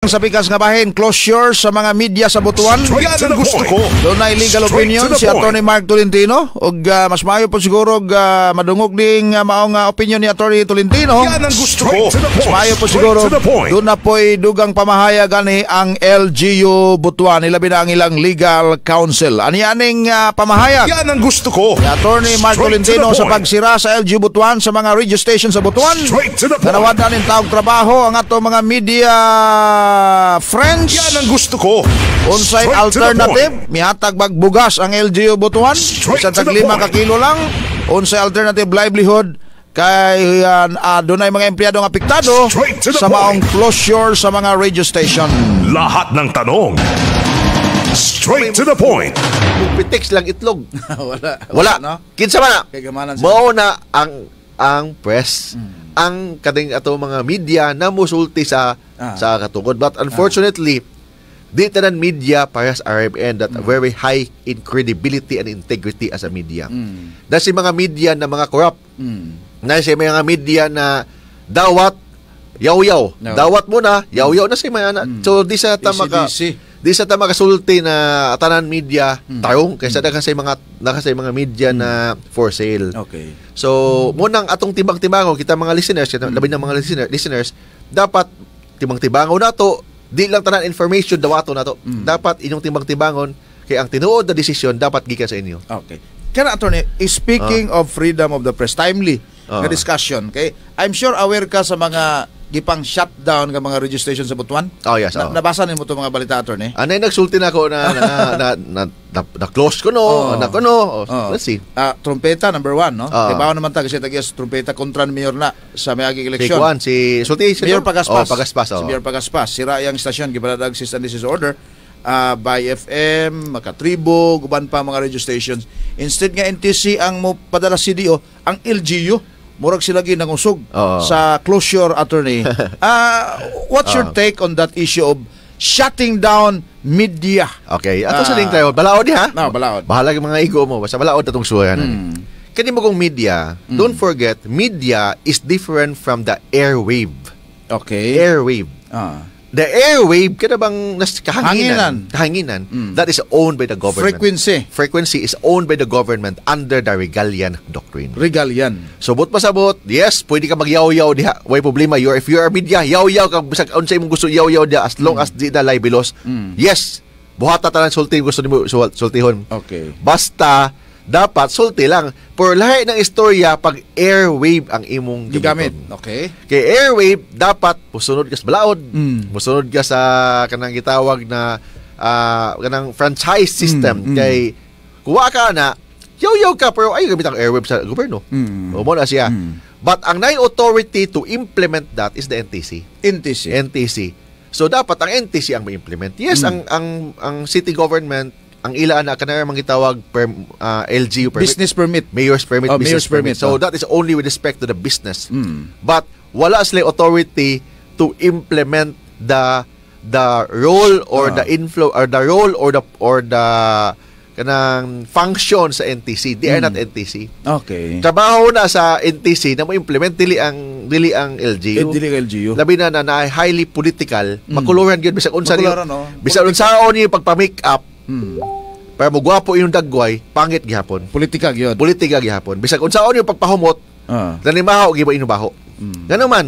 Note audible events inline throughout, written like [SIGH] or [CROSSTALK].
Ang pikas nga bahin, closure sa mga media sa Butuan. Yan gusto ko. Doon na legal opinion si Attorney Mark Tolentino. O uh, ah, mas maayo po siguro uh, madungog ding uh, maong uh, opinion ni Attorney Tolentino. Yan ang gusto ko. Mas maayo po siguro doon na po'y dugang pamahayag ani ang LGU Butuan. Ilabi na ang ilang legal counsel. Ani-aning uh, pamahayag. Yan ang gusto ko. Ni Attorney Mark Straight Tolentino sa pagsira sa LGU Butuan sa mga radio station sa Butuan. Nanawad na ng taong trabaho ang ato mga media French Yan ang gusto ko Onside Straight alternative Mihatag bagbugas ang LGU Butuan Isang taglima ka kilo lang Onside alternative livelihood kay uh, uh, doon ay mga empleyado ng apektado sa maong closure sa mga radio station. Lahat ng tanong, Straight to the point. Pupitex lang itlog. [LAUGHS] wala. Wala. wala no? Kinsa man na. Mao na ang ang press. Mm ang kading ato mga media na musulti sa ah. sa katungod but unfortunately ah. di tanan media para sa RMN that mm. very high in credibility and integrity as a media mm. na si mga media na mga corrupt mm. na si mga media na dawat yaw-yaw no. dawat mo na yaw-yaw na si mga mm. so di sa tama e ka di sa ta makasulti na tanan media hmm. taong kaysa hmm. nakasay mga nakasay mga media hmm. na for sale. Okay. So hmm. mo atong tibang-tibangon kita mga listeners, kita, hmm. labi na mga listener, listeners, dapat tibang-tibangon nato di lang tanan information daw dawato nato. Hmm. Dapat inyong tibang-tibangon kay ang tinuod na desisyon dapat gikan sa inyo. Okay. Kana attorney, speaking uh. of freedom of the press, timely uh. Ah. na discussion. Okay? I'm sure aware ka sa mga gipang shutdown ka mga registration sa Butuan. Oh yes. Na, oh. Nabasa nimo to mga balita ator Eh? Ah, Anay nagsulti na ako [LAUGHS] na na, na, na, na, close ko no, oh. na ko no. Oh, oh. Let's see. Ah, trompeta number one, no. Oh. Ah. Kay naman ta kasi tagyas trompeta kontra ni Mayor na sa mayagi election. Si Juan, si Sulti si Mayor Pagaspas. Oh, Pagaspas. Oh. Si Mayor Pagaspas, sira yang station gibaladag si and this is order uh, by FM, Makatribo, guban pa mga radio Instead nga NTC ang mo padala CDO, ang LGU murag sila gid nangusog oh. sa closure attorney. uh, [LAUGHS] what's oh. your take on that issue of shutting down media? Okay, ato uh, sa link tayo. Balaod di ha? No, balaod. Bahala mga ego mo, basta balaod atong suwayan. Hmm. Kani mo kong media, mm. don't forget, media is different from the airwave. Okay. Airwave. Ah the airwave, kada bang nas kahanginan, Hanginan. kahanginan mm. that is owned by the government. Frequency. Frequency is owned by the government under the Regalian Doctrine. Regalian. Subot so, pasabot, yes, pwede ka magyaw-yaw diha. Way problema, you if you are media, yaw-yaw ka bisag unsay imong gusto yaw-yaw diha as long mm. as di na libelous. Mm. Yes, buhat ta lang sulti gusto nimo sultihon. Okay. Basta dapat sulti lang for lahi ng istorya pag airwave ang imong gamit. Okay. Kay airwave dapat musunod ka sa balaod, mm. musunod ka sa kanang gitawag na uh, kanang franchise system mm, kay kuha ka na yaw-yaw ka pero ay gamit ang airwave sa gobyerno. Mm. Mo na siya. Mm. But ang nine authority to implement that is the NTC. NTC. NTC. So dapat ang NTC ang ma-implement. Yes, mm. ang ang ang city government ang ila na kanaya mangitawag per uh, ah, LGU permit business permit mayor's permit oh, business mayor's permit, permit. so oh. that is only with respect to the business mm. but wala sila authority to implement the the role or uh. the ah. inflow or the role or the or the kanang function sa NTC they mm. are hmm. not NTC okay trabaho na sa NTC na mo implement dili ang dili ang LGU eh, dili ang LGU labi na na, na highly political mm. makuluran gyud bisag unsa ni oh. bisag unsaon ni pagpa-make up Hmm. Pero mo yung dagway, pangit gihapon. Politika gyud. Politika gihapon. Bisag unsaon yung pagpahumot, uh. Ah. nanimahaw gyud ino baho. Hmm. Ganun man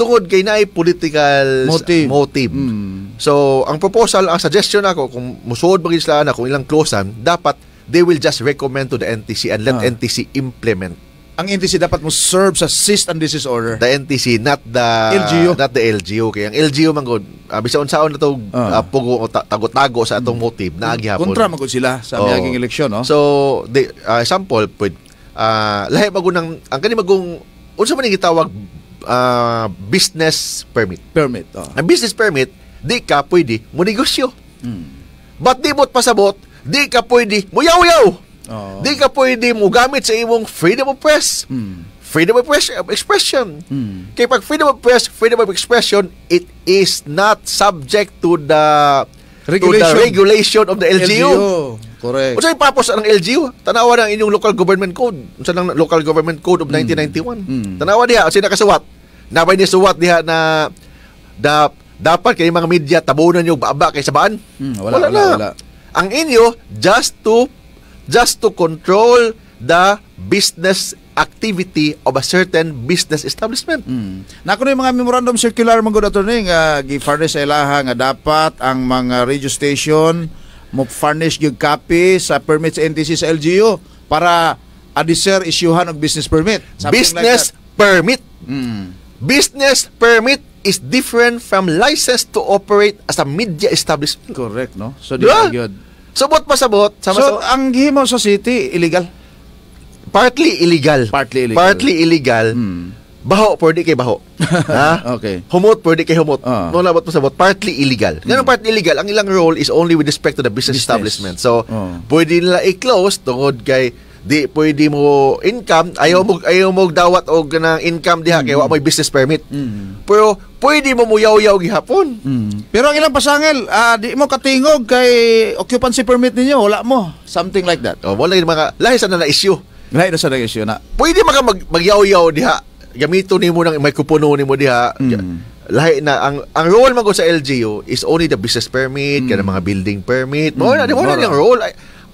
tungod kay naay political motive. motive. Hmm. So, ang proposal, ang suggestion ako kung musuod maging sila na kung ilang closean, dapat they will just recommend to the NTC and let ah. NTC implement ang NTC dapat mo serve sa cyst and disease order. The NTC, not the LGU. Not the LGU. Okay, ang LGU man gud. Uh, ah, bisan unsaon na to uh. uh, pugo tago-tago sa atong motive na agihapon. Kontra man gud sila sa oh. eleksyon, no? So, the, uh, example, pwede, uh, lahi bago ng ang kani magong unsa man gitawag uh, business permit. Permit. Oh. Ang business permit di ka pwede mo negosyo. Mm. But di mo't pasabot, di ka pwede mo yaw-yaw. Oh. Di ka pwede mo gamit sa imong freedom of press. Hmm. Freedom of press, uh, expression. Hmm. Kaya pag freedom of press, freedom of expression, it is not subject to the regulation, to the regulation of the LGU. LGU. Correct. Unsa ipapos ang LGU? Tanawa ang inyong local government code. Unsa lang local government code of 1991. Mm. Hmm. Tanawa diha unsa nakasuwat. Nabay ni suwat diha na da, dapat kay mga media tabunan yung baaba kay sabaan. Mm, wala, wala, wala, wala. Ang inyo just to just to control the business activity of a certain business establishment. Mm. Na kuno mga memorandum circular man gud ato ning uh, ilaha nga dapat ang mga registration station mo furnish gyud copy sa permits NTC sa LGU para adisir isyuhan og business permit. Something business like permit. Mm. Business permit is different from license to operate as a media establishment. Correct, no? So, di yeah. good Subot pa sabot. Sama so, sa... ang himo sa city, illegal? Partly illegal. Partly illegal. Partly illegal. Hmm. Baho, pwede kay baho. [LAUGHS] ha? Okay. Humot, pwede kay humot. Uh. Ah. No labot pa sabot. Partly illegal. Hmm. Ganun hmm. partly illegal, ang ilang role is only with respect to the business, business. establishment. So, uh. pwede nila i-close tungod kay di pwede mo income ayaw mo ayaw mo dawat og kanang income diha mm. kay wa may business permit mm. pero pwede mo muyaw-yaw gihapon mm. pero ang ilang pasangil uh, di mo katingog kay occupancy permit ninyo wala mo something like that oh wala mga lahi sa na, na issue lahi na sa na issue na pwede maka mag, magyaw-yaw diha gamito nimo nang may kupono nimo diha mm lahi na ang ang role mo sa LGU is only the business permit mm. kada mga building permit mo mm. na di mo na yung role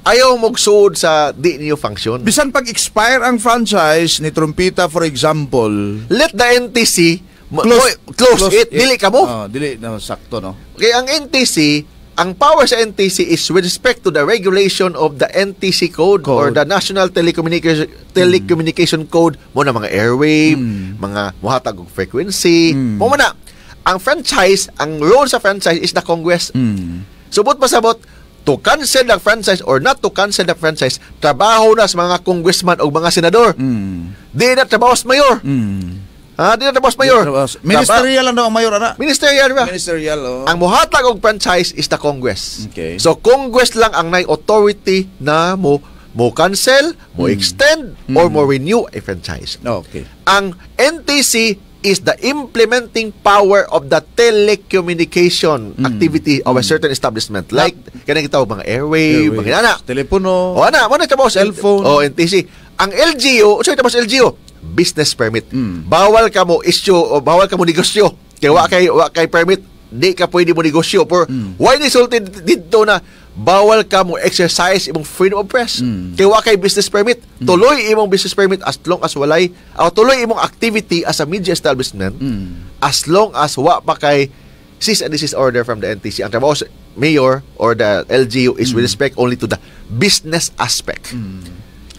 ayaw magsuod sa di niyo function. Bisan pag expire ang franchise ni Trumpita for example, let the NTC close, close, close it, it. dili ka mo. Oh, dili no, sakto no. Okay, ang NTC ang power sa NTC is with respect to the regulation of the NTC code, code. or the National Telecommunication Telecommunication mm. Code mo na mga airway, mm. mga muhatag og frequency. Mm. Mo na ang franchise, ang role sa franchise is the Congress. Mm. Subot so, pasabot, to cancel the franchise or not to cancel the franchise, trabaho na sa mga congressman o mga senador. Mm. Di na trabaho sa mayor. Mm. Ha, di na trabaho sa mayor. Ministerial ano ang mayor, ana? Ministerial, ba? Ministerial, oh. Ang muhatag og franchise is the Congress. Okay. So, Congress lang ang nay authority na mo mo cancel, mo mm. extend, mm. or mo renew a franchise. Okay. Ang NTC is the implementing power of the telecommunication mm. activity of a mm. certain establishment. Like, kanang kita mga airway, airway. mga ana. Telepono. O ana, mo na tapos cellphone. O NTC. Ang LGU, ito tapos LGU, business permit. Mm. Bawal ka mo issue o bawal ka mo negosyo. Kaya wa mm. kay permit, di ka pwede mo negosyo for mm. why resulted dito na bawal ka mo exercise imong freedom of press. Mm. Kaya wa kay business permit. Mm. Tuloy imong business permit as long as walay o tuloy imong activity as a media establishment mm. as long as wa pa kay cease and desist order from the NTC. Ang trabaho sa mayor or the LGU is mm. with respect only to the business aspect. Mm.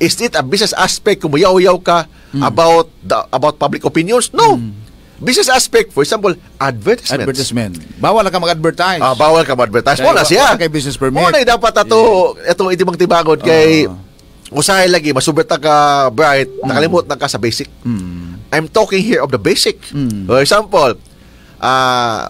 Is it a business aspect kung mayaw-yaw ka mm. about the, about public opinions? No. Mm business aspect, for example, advertisement. Advertisement. Bawal na ka mag-advertise. Ah, bawal ka mag-advertise. Wala siya. Wala kay business permit. Wala dapat ato, yeah. itong itibang tibagod kay uh. usahay lagi, masubit ka bright, mm. nakalimot na ka sa basic. Mm. I'm talking here of the basic. Mm. For example, uh, ah,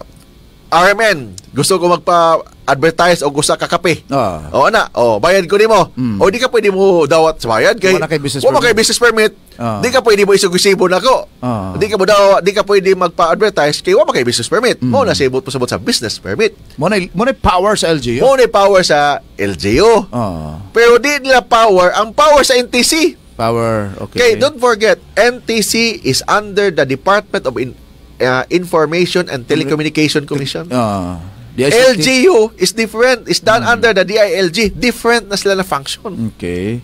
RMN, gusto ko magpa advertise og usa ka kape. Ah. Oh ana, oh bayad ko nimo. Mm. O di ka pwede mo dawat sa bayad kay wala kay Kay business permit. Ah. Di ka pwede mo isugisibo nako. ko. Ah. Di ka mo daw di ka pwede magpa-advertise kay wala kay business permit. Mm. Mo na sibot po sa business permit. Mo na mo na power sa LGU. Mo na power sa LGU. Ah. Pero di nila power ang power sa NTC. Power, okay. Okay, don't forget, NTC is under the Department of In- uh, Information and Telecommunication Commission. Uh, LGU is different. It's done mm. under the DILG. Different na sila na function. Okay.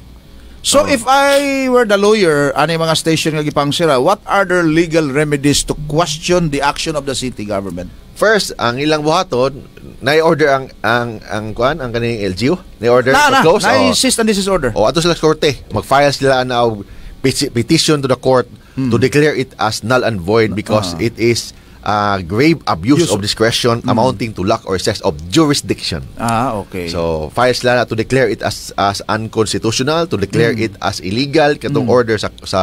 So oh. if I were the lawyer, ano mga station nga gipangsira, what are their legal remedies to question the action of the city government? First, ang ilang buhaton, na-order ang ang ang kuan ang kaning LGU, na-order na, to close. Na, na-insist on this order. Oh, ato sila korte, mag-file sila na uh, petition to the court hmm. to declare it as null and void because uh-huh. it is uh, grave abuse Use. of discretion mm. amounting to lack or excess of jurisdiction. Ah, okay. So, fires lala to declare it as as unconstitutional, to declare mm. it as illegal katong mm. order sa sa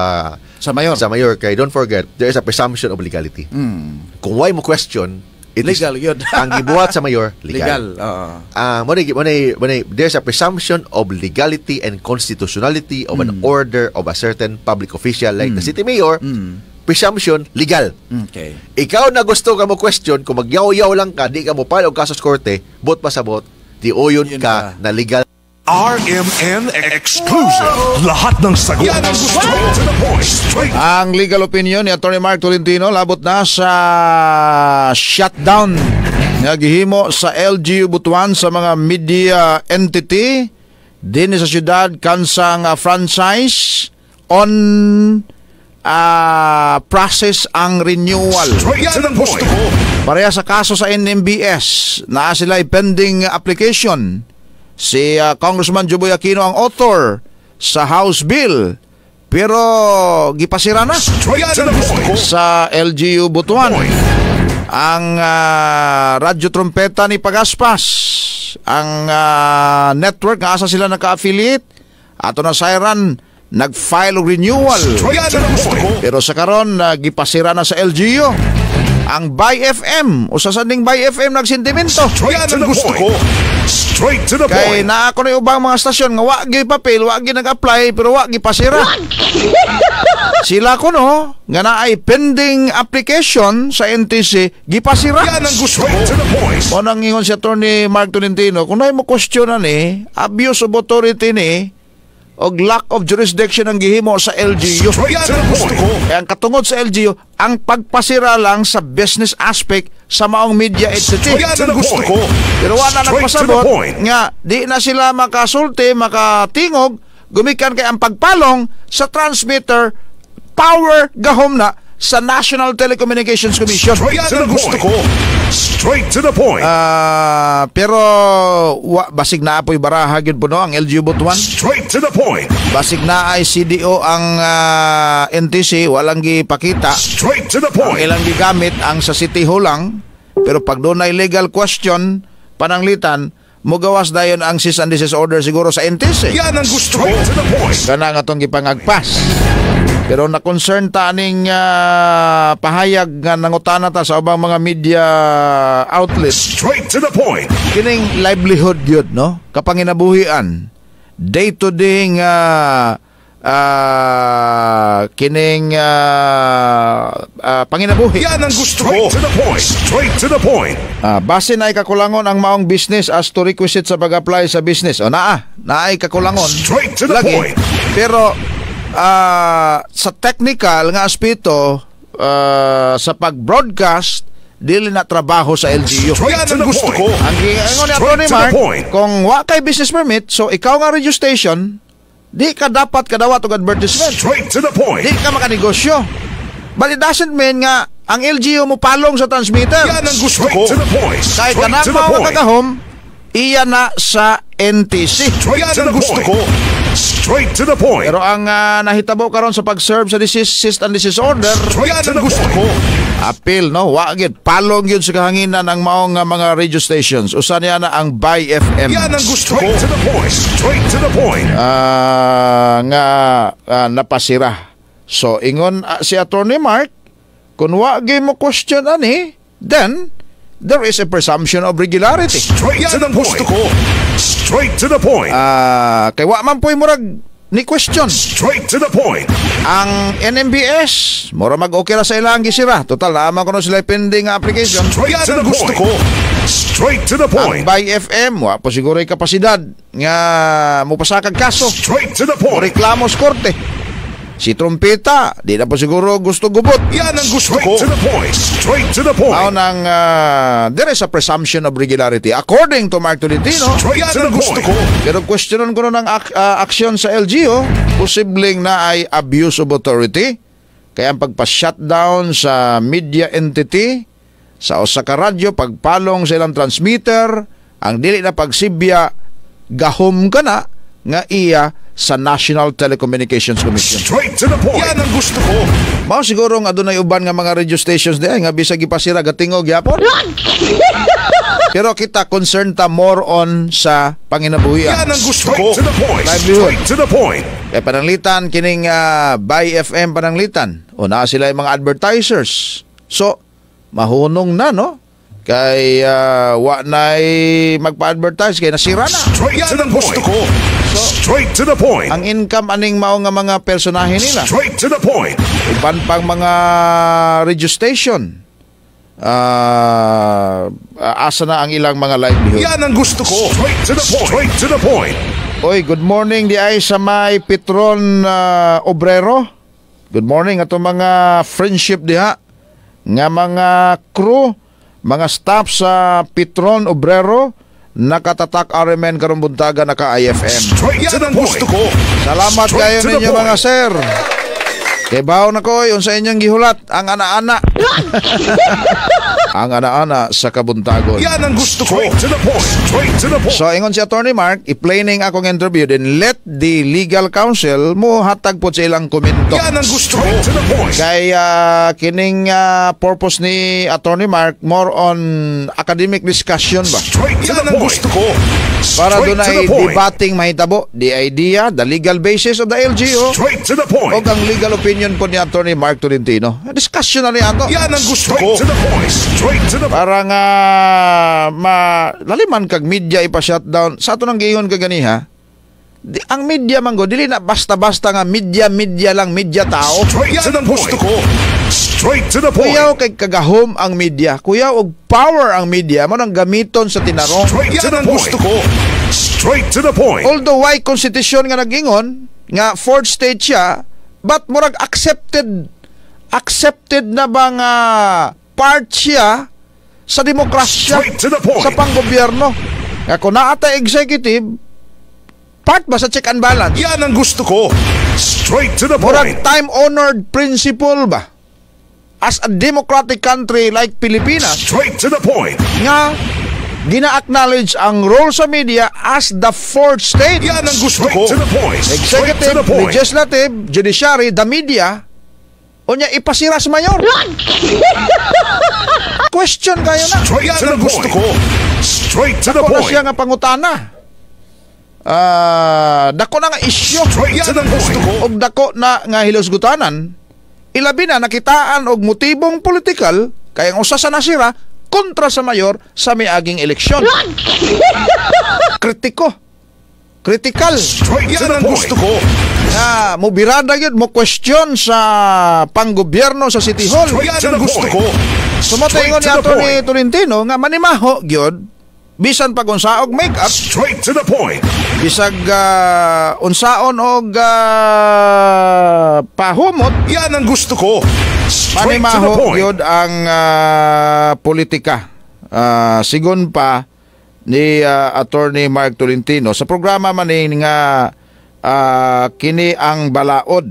sa mayor. Sa mayor kay don't forget, there is a presumption of legality. Mm. Kung why mo question It legal yun. ang gibuhat sa mayor, [LAUGHS] legal. legal uh, uh, when, when, when, there's a presumption of legality and constitutionality of mm. an order of a certain public official like mm. the city mayor, mm presumption legal. Okay. Ikaw na gusto ka mo question, kung magyaw-yaw lang ka, di ka mo palo kasos korte, bot pa sa bot, di uyon ka na legal. RMN Exclusive. Whoa! Lahat ng sagot. Yan ang Straight to the point. Straight. Ang legal opinion ni Attorney Mark Tolentino labot na sa shutdown nga gihimo sa LGU Butuan sa mga media entity din sa siyudad kansang franchise on uh, process ang renewal. Pareha sa kaso sa NMBS na sila pending application. Si uh, Congressman Juboy Aquino ang author sa House Bill pero gipasira na sa LGU Butuan. Ang uh, radyo trompeta ni Pagaspas, ang uh, network nga asa sila nagka affiliate ato na Siren, nag-file og renewal. Pero sa karon nagipasira na sa LGU ang Buy FM. Usa sa ning Buy FM nagsentimento. gusto ko. Straight to the point. Kay naa ko na ubang mga stasyon nga wa gyud papel, wa gyud nag-apply pero wa gipasira. [LAUGHS] Sila ko no nga naay pending application sa NTC gipasira. Yan ang gusto ko. Mo nang ingon si attorney Mark Tolentino, kung nay mo question ni eh, abuse of authority ni eh, og lack of jurisdiction ang gihimo sa LGU. Yan ang E ang katungod sa LGU, ang pagpasira lang sa business aspect sa maong media entity. gusto ko. Pero wala na nagpasabot nga di na sila makasulti, makatingog, gumikan kay ang pagpalong sa transmitter power gahom na sa National Telecommunications Commission. Yan ang gusto ko. Straight to the point. Ah, pero wa, basig na apoy baraha gyud puno ang LG Butuan. Straight to the point. Basig na ay CDO ang ah, NTC walang gipakita. Straight to the Ang point. ilang gigamit ang sa City Hall lang. Pero pag doon ay legal question, pananglitan, mugawas dayon ang cease and desist order siguro sa NTC. Yan ang gusto ko. Straight to the point. Kana nga tong gipangagpas. Pero na-concern ta ning uh, ah, pahayag nga nangutana ta sa ubang mga media outlets. Straight to the point. Kining livelihood yun, no? Kapanginabuhian. Day to day nga uh, kining uh, uh, panginabuhi. Yan ang gusto ko. Straight to the point. Straight to the point. Uh, base na kakulangon ang maong business as to requisite sa pag-apply sa business. O naa, naa kakulangon. Straight to the Lagi. point. Pero uh, sa technical nga aspeto uh, sa pag-broadcast dili na trabaho sa LGU. Ang gusto ko. Ang ingon ni Atty. Mark, kung wa kay business permit, so ikaw nga radio station, di ka dapat kadawat og advertisement. Straight to the point. Di ka makanegosyo. But it doesn't mean nga ang LGU mo palong sa transmitter. Yan ang gusto ko. Kahit ka na mawag ka home, iya na sa NTC. Straight Yan ang gusto ko. Straight to the point. Pero ang uh, nahitabo karon sa pag-serve sa disease assist and disease order, yan ang gusto ko. Appeal, no? Wagit. Palong yun sa kahanginan ang maong uh, mga radio stations. Usan yan na ang by FM. Yan ang gusto Straight ko. Straight to the point. Straight to the point. Uh, nga uh, napasira. So, ingon uh, si Attorney Mark, kung wagi mo question ani, then there is a presumption of regularity. Straight yan to the point. Gusto ko. Straight to the point. Ah, uh, kay wa man po'y murag ni question. Straight to the point. Ang NMBS, mura mag okay ra sa ilang gisira. Total naman ko no sila pending application. Straight Yan to the gusto ko. Straight to the point. Ang by FM, wa po siguro kapasidad nga mupasakag kaso. Straight to the point. O reklamo sa korte. Si Trumpeta, di na po siguro gusto gubot. Yan ang gusto Straight ko. to the point. Straight to the point. Now ng uh, there is a presumption of regularity according to Mark Tolentino. Straight yan to ang the gusto point. ko. Pero questionan ko na ng ak- uh, aksyon sa LGO, oh. posibleng na ay abuse of authority. Kaya ang pagpa-shutdown sa media entity, sa Osaka Radio, pagpalong sa ilang transmitter, ang dili na pagsibya, gahom ka na nga iya sa National Telecommunications Commission. Straight to the point. Yan ang gusto ko. Mao siguro nga adunay uban nga mga radio stations diay nga bisag ipasira gatingog yapon. [LAUGHS] Pero kita concern ta more on sa panginabuhi. Yan ang gusto ko. Straight to the point. Straight to the point. Kay pananglitan kining uh, ah, by FM pananglitan. O naa sila yung mga advertisers. So mahunong na no kay uh, wa nay magpa-advertise kay nasira na. Straight Yan ang gusto ko. Straight to the point. Ang income aning mao nga mga personahe nila. Straight to the point. Iban pang mga registration. station. Uh, ah, asa na ang ilang mga livelihood. Yan ang gusto ko. Straight to the point. Straight to the point. Oy, good morning di ay sa may Petron uh, Obrero. Good morning ato mga friendship diha nga mga crew, mga staff sa Petron Obrero nakatatak arimen karong naka IFM. Yan ang gusto ko. Salamat Straight kayo ninyo mga sir. Kay bawo na koy unsa inyong gihulat ang ana-ana. [LAUGHS] ang ana-ana sa kabuntagon. Yan ang gusto ko. Straight to the point. Straight to the point. So ingon si Attorney Mark, i-planning akong interview din let the legal counsel mo hatag po sa ilang komento. Yan ang gusto ko. Straight to the point. Kaya ah, kining uh, purpose ni Attorney Mark more on academic discussion ba? Straight to Yan the point. Yan ang gusto ko. Para doon ay debating mahitabo the idea, the legal basis of the LGU. Straight to the point. O ang legal opinion po ni Attorney Mark Tolentino. Discussion na rin ato. Yan ang gusto ko. Straight to the point. Straight to the point. Para nga ma, laliman kag media ipa-shutdown. Sa ato nang giingon kagani ha, Di, ang media man go dili na basta-basta nga media media lang media tao. Straight to the point. Gusto ko. Straight to the point. Kuya, kay kagahom ang media. Kuya, og power ang media. Mo nang gamiton sa tinarong. Straight Yan to the point. ko. Straight to the point. Although why constitution nga nagingon, nga fourth stage siya, but murag accepted accepted na ba nga part siya sa demokrasya sa panggobyerno. Nga kung naata executive, part ba sa check and balance? Yan ang gusto ko. Straight to the point. Murag time-honored principle ba? as a democratic country like Pilipinas Straight to the point. nga gina-acknowledge ang role sa media as the fourth state. Yan ang gusto ko. Executive, legislative, judiciary, the media, o niya ipasiras mayor. [LAUGHS] Question kayo na. Straight to ang gusto ko. Straight to the Dako na siya nga pangutana. Ah, dako na nga isyo. Straight to the point. O dako na nga hilusgutanan ilabi na nakitaan og motibong politikal kay ang usa sa nasira kontra sa mayor sa miaging eleksyon. [LAUGHS] Kritiko. Critical. Yan ang gusto ko. Na mubirada yun, mo question sa panggobyerno sa City Hall. Yan ang gusto ko. Sumatingon niya to ni Tolentino nga manimaho gyud bisan pag unsaog make up. Straight to the point. Bisag uh, unsaon og uh, pahumot. Yan ang gusto ko. Straight Panimaho, to Yun ang uh, politika. Uh, sigon pa ni uh, Attorney Mark Tolentino sa programa man nga uh, kini ang balaod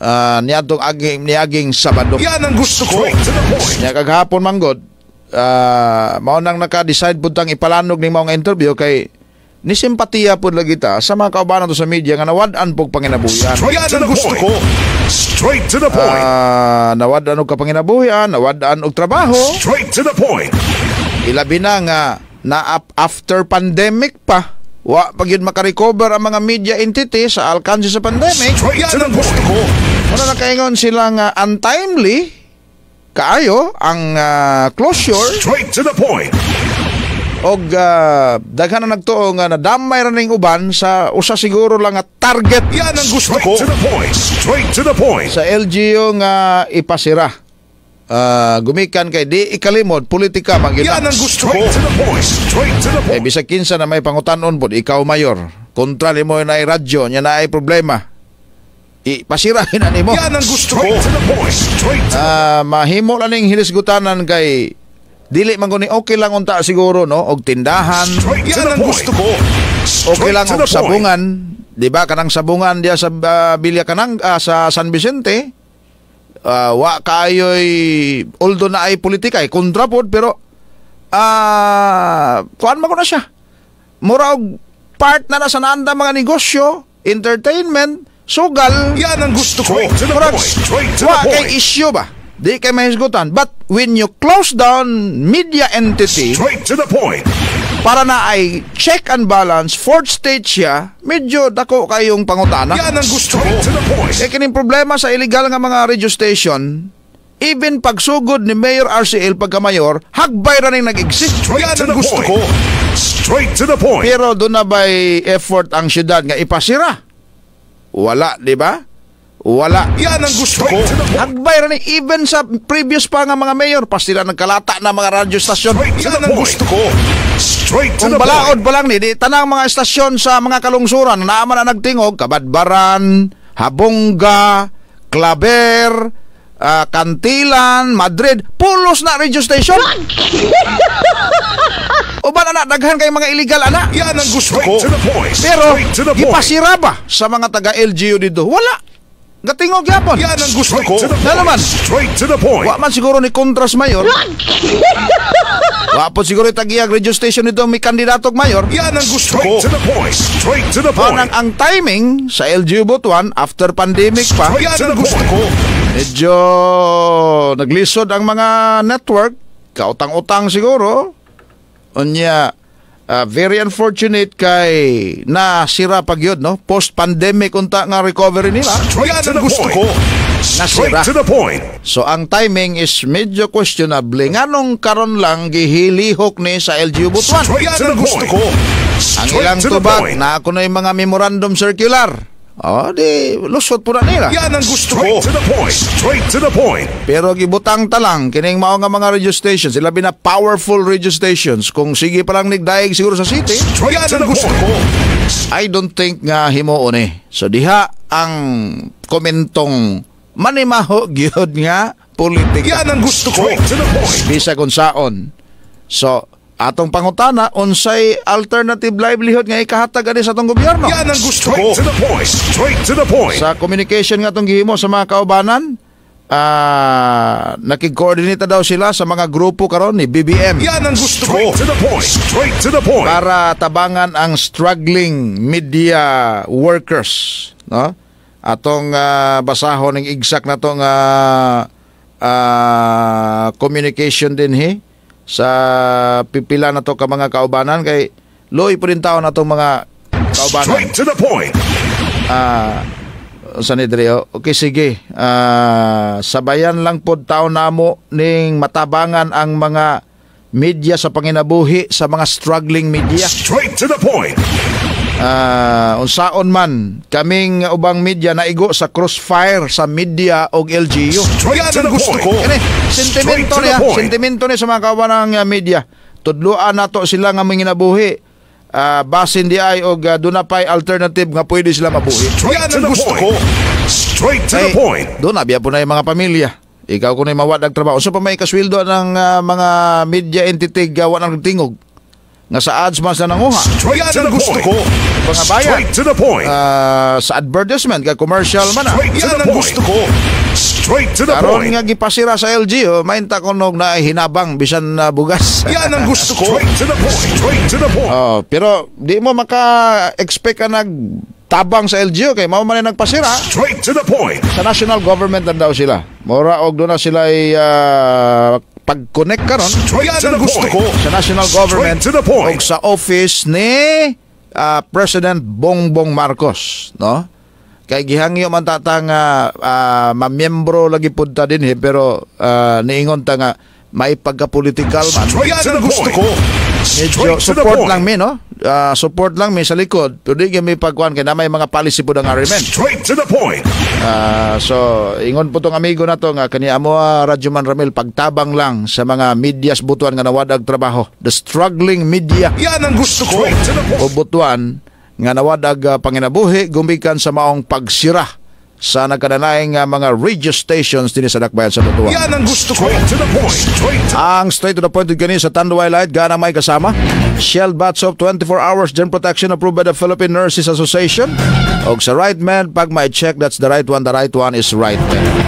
uh, niadtong aging niaging Sabado. Yan ang gusto ko. Niya kagahapon manggod uh, mao nang naka-decide pud ipalanog ni maong interview kay nisimpatiya po lagi ta sa mga kaubanan to sa media nga nawad-an pug Straight gusto ko. Straight to the ah, point. Uh, nawad-an og nawad-an og trabaho. Straight to the point. Ilabi na nga na after pandemic pa. Wa pag yun makarecover ang mga media entity sa alcance sa pandemic. Straight to the gusto ko. Muna nakaingon sila nga untimely kaayo ang uh, closure. Straight to the point og uh, daghan na nagtuo nga nadamay ra ning uban sa usa siguro lang nga target yan ang gusto ko to the point straight to the point sa LGU nga ipasira uh, gumikan kay di ikalimod politika man gid yan ang gusto ko to the point straight to the point eh, bisag kinsa na may pangutan-on pod ikaw mayor kontra nimo na ay radyo nya na ay problema ipasira na nimo yan ang gusto ko to the point straight to the point uh, mahimo lang ning hilisgutanan kay Dili man guni okay lang unta siguro no og tindahan. Yan ang gusto ko. okay lang og sabungan, di ba? Kanang sabungan diya sa uh, ah, Bilya kanang uh, ah, sa San Vicente. Uh, wa kayo'y although na ay politika ay kontra pod pero ah uh, kuan man ko na siya. Mura og part na na sa nanda mga negosyo, entertainment, sugal. Yan ang gusto ko. Straight kay issue ba? Di kayo mahisgutan. But when you close down media entity, straight to the point, para na ay check and balance, fourth stage siya, medyo dako kayong pangutana. Yan ang gusto ko. E eh, kining problema sa illegal nga mga radio station, even pagsugod ni Mayor RCL pagka Mayor, hagbay na rin nag-exist. Yan ang gusto point. ko. Straight to the point. Pero doon na ba'y effort ang syudad nga ipasira? Wala, di ba? Wala. Yan ang gusto ko. Agbay ni even sa previous pa nga mga mayor, pa sila nagkalata na mga radio station. Yan ang gusto ko. Straight to the balaod pa lang ni, di tanang mga estasyon sa mga kalungsuran na naman na nagtingog, Kabadbaran, Habonga, Claver, uh, Kantilan, Madrid, pulos na radio station. [LAUGHS] Uban na daghan kay mga illegal ana. Yan ang gusto ko. Pero gipasira ba sa mga taga LGU dito? Wala. Gatingog yapon. Yan ang gusto ko. Na naman. Straight to the point. Wa man siguro ni Contras Mayor. [LAUGHS] Wa po siguro itagiyag radio station nito may kandidatog mayor. Yan ang gusto Straight ko. Straight to the point. Straight to the point. Panang ang timing sa LGU Butuan after pandemic pa. Straight Yan ang gusto ko. Medyo naglisod ang mga network. Kautang-utang siguro. Unya, Uh, very unfortunate kay nasira pagyod no? Post-pandemic unta nga recovery nila. Straight to gusto ko. Nasira. to the point. So ang timing is medyo questionable. Nganong karon lang gihilihok ni sa LGU Butuan. Straight to the gusto ko. Ang ilang tubag na ako na yung mga memorandum circular Oh, di, lusot po na nila. Yan ang gusto Straight ko. to the point. Straight to the point. Pero gibutang talang, kining mao nga mga radio stations, sila na powerful radio stations. Kung sige pa lang nigdaig siguro sa city, Straight yan ang gusto point. ko. I don't think nga himuon eh. So diha ang komentong manimaho [LAUGHS] gyud nga politika. Yan ang gusto ko. Straight to the point. Bisa kung saon. So, Atong pangutana, unsay alternative livelihood nga ikahatag ani sa atong gobyerno. Yan ang gusto ko. to the point. Straight to the point. Sa communication nga atong gihimo sa mga kaubanan, uh, ah, nakikoordinate daw sila sa mga grupo karon ni BBM. Yan ang gusto ko. Straight to the point. Straight to the point. Para tabangan ang struggling media workers, no? Atong uh, basahon ng igsak na tong uh, uh, communication din he sa pipila na to ka mga kaubanan kay loy purintaw na to mga kaubanan. Straight to the point. Ah, uh, sa nidreo. Oh. Okay, sige. Ah, uh, sabayan lang pod tao namo ning matabangan ang mga media sa panginabuhi sa mga struggling media. Straight to the point uh, unsaon man kaming ubang media naigo sa crossfire sa media og LGU ang gusto ko Kani, eh, sentimento niya sentimento niya sa mga kawan ng ah, media tudloan nato sila nga manginabuhi uh, ah, basin di ay og uh, dunapay alternative nga pwede sila mabuhi straight to gusto ko straight to the point duna biya po na yung mga pamilya ikaw kunay mawad ang trabaho so pa may kaswildo ng uh, mga media entity gawa ng tingog nga sa ads mas na nanguha. Straight Yan ang gusto ko. Mga bayan. Straight to the point. Uh, sa advertisement, kay commercial man na. Ah. Yan ang gusto ko. Straight to the Karon point. nga gipasira sa LG, oh, mainta ko na hinabang bisan na bugas. Yan ang gusto ko. Straight to the point. Straight to the point. Oh, pero di mo maka-expect ka nag tabang sa LGU oh. kay mao man nagpasira straight to the point sa national government daw sila mura og do na sila ay uh, pag-connect karon gaya ng gusto ko sa national government o sa office ni uh, President Bongbong Marcos no kay gihangyo man tatang uh, ah, uh, mamiyembro lagi pud ta dinhi eh, pero uh, niingon ta nga may pagka-political man gaya ng gusto ko Medyo support lang mi no. Uh, support lang mi sa likod. Pero di may pagkuan kay na may mga policy po ng RMN. Straight to the point. Uh, so ingon po tong amigo na to nga kani amo uh, Man Ramil pagtabang lang sa mga medias butuan nga nawadag trabaho. The struggling media. Yan ang gusto ko. O butuan nga nawadag uh, panginabuhi gumikan sa maong pagsira sa nagkananaing uh, ah, mga radio stations din sa Dakbayan sa Butuan. Yan ang gusto ko. Straight to the point. Straight to ang straight to the point din sa Tanduay Light, gana may kasama. Shell Bats of 24 hours germ protection approved by the Philippine Nurses Association. Og sa right man, pag may check, that's the right one, the right one is right man.